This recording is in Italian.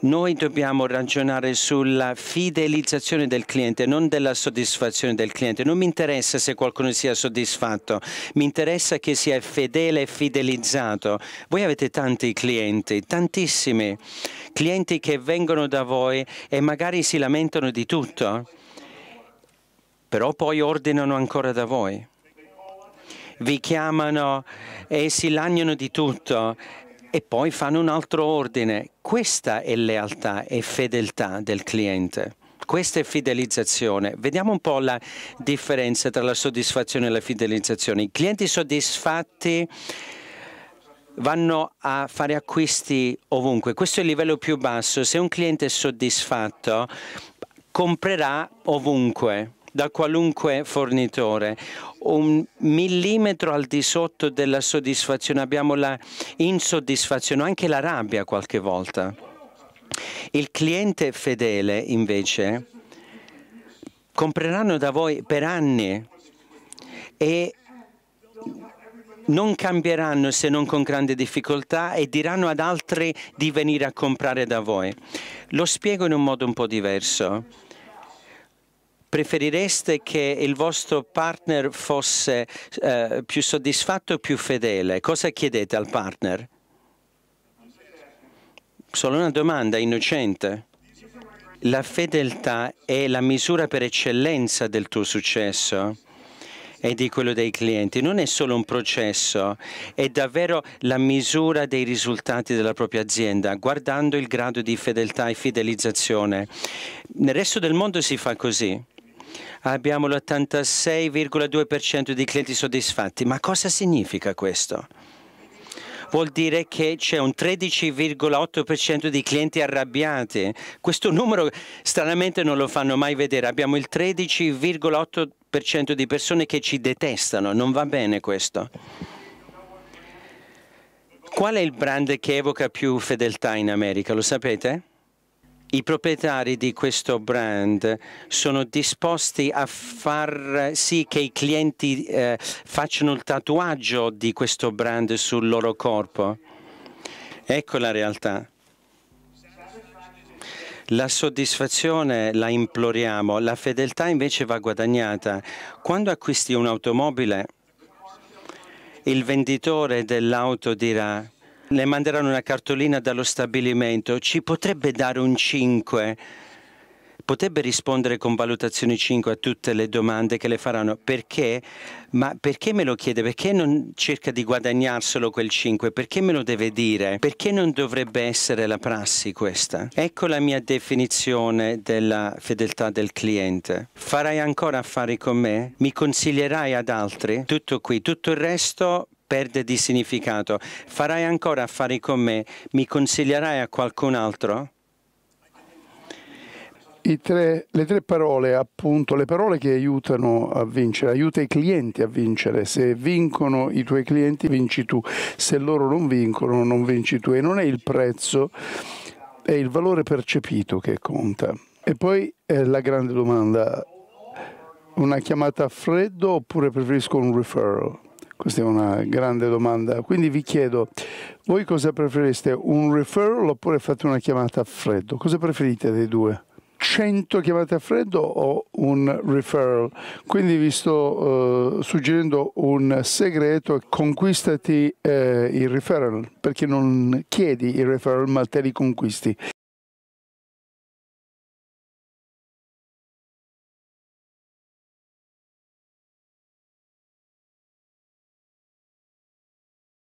Noi dobbiamo ragionare sulla fidelizzazione del cliente, non della soddisfazione del cliente. Non mi interessa se qualcuno sia soddisfatto, mi interessa che sia fedele e fidelizzato. Voi avete tanti clienti, tantissimi clienti che vengono da voi e magari si lamentano di tutto, però poi ordinano ancora da voi vi chiamano e si lagnano di tutto e poi fanno un altro ordine. Questa è lealtà e fedeltà del cliente. Questa è fidelizzazione. Vediamo un po' la differenza tra la soddisfazione e la fidelizzazione. I clienti soddisfatti vanno a fare acquisti ovunque. Questo è il livello più basso. Se un cliente è soddisfatto, comprerà ovunque da qualunque fornitore, un millimetro al di sotto della soddisfazione, abbiamo la insoddisfazione, anche la rabbia qualche volta. Il cliente fedele invece compreranno da voi per anni e non cambieranno se non con grande difficoltà e diranno ad altri di venire a comprare da voi. Lo spiego in un modo un po' diverso preferireste che il vostro partner fosse eh, più soddisfatto o più fedele? Cosa chiedete al partner? Solo una domanda innocente. La fedeltà è la misura per eccellenza del tuo successo e di quello dei clienti. Non è solo un processo, è davvero la misura dei risultati della propria azienda, guardando il grado di fedeltà e fidelizzazione. Nel resto del mondo si fa così abbiamo l'86,2% di clienti soddisfatti. Ma cosa significa questo? Vuol dire che c'è un 13,8% di clienti arrabbiati. Questo numero stranamente non lo fanno mai vedere. Abbiamo il 13,8% di persone che ci detestano. Non va bene questo. Qual è il brand che evoca più fedeltà in America? Lo sapete? i proprietari di questo brand sono disposti a far sì che i clienti eh, facciano il tatuaggio di questo brand sul loro corpo. Ecco la realtà. La soddisfazione la imploriamo, la fedeltà invece va guadagnata. Quando acquisti un'automobile, il venditore dell'auto dirà le manderanno una cartolina dallo stabilimento. Ci potrebbe dare un 5? potrebbe rispondere con valutazioni 5 a tutte le domande che le faranno. Perché? Ma perché me lo chiede? Perché non cerca di guadagnarselo quel 5? Perché me lo deve dire? Perché non dovrebbe essere la prassi questa? Ecco la mia definizione della fedeltà del cliente. Farai ancora affari con me? Mi consiglierai ad altri? Tutto qui, tutto il resto perde di significato. Farai ancora affari con me? Mi consiglierai a qualcun altro? Tre, le tre parole, appunto, le parole che aiutano a vincere, aiuta i clienti a vincere. Se vincono i tuoi clienti, vinci tu. Se loro non vincono, non vinci tu. E non è il prezzo, è il valore percepito che conta. E poi eh, la grande domanda, una chiamata a freddo oppure preferisco un referral? Questa è una grande domanda. Quindi vi chiedo, voi cosa preferiste? Un referral oppure fate una chiamata a freddo? Cosa preferite dei due? 100 chiamate a freddo o un referral. Quindi vi sto eh, suggerendo un segreto, conquistati eh, il referral, perché non chiedi il referral ma te li conquisti.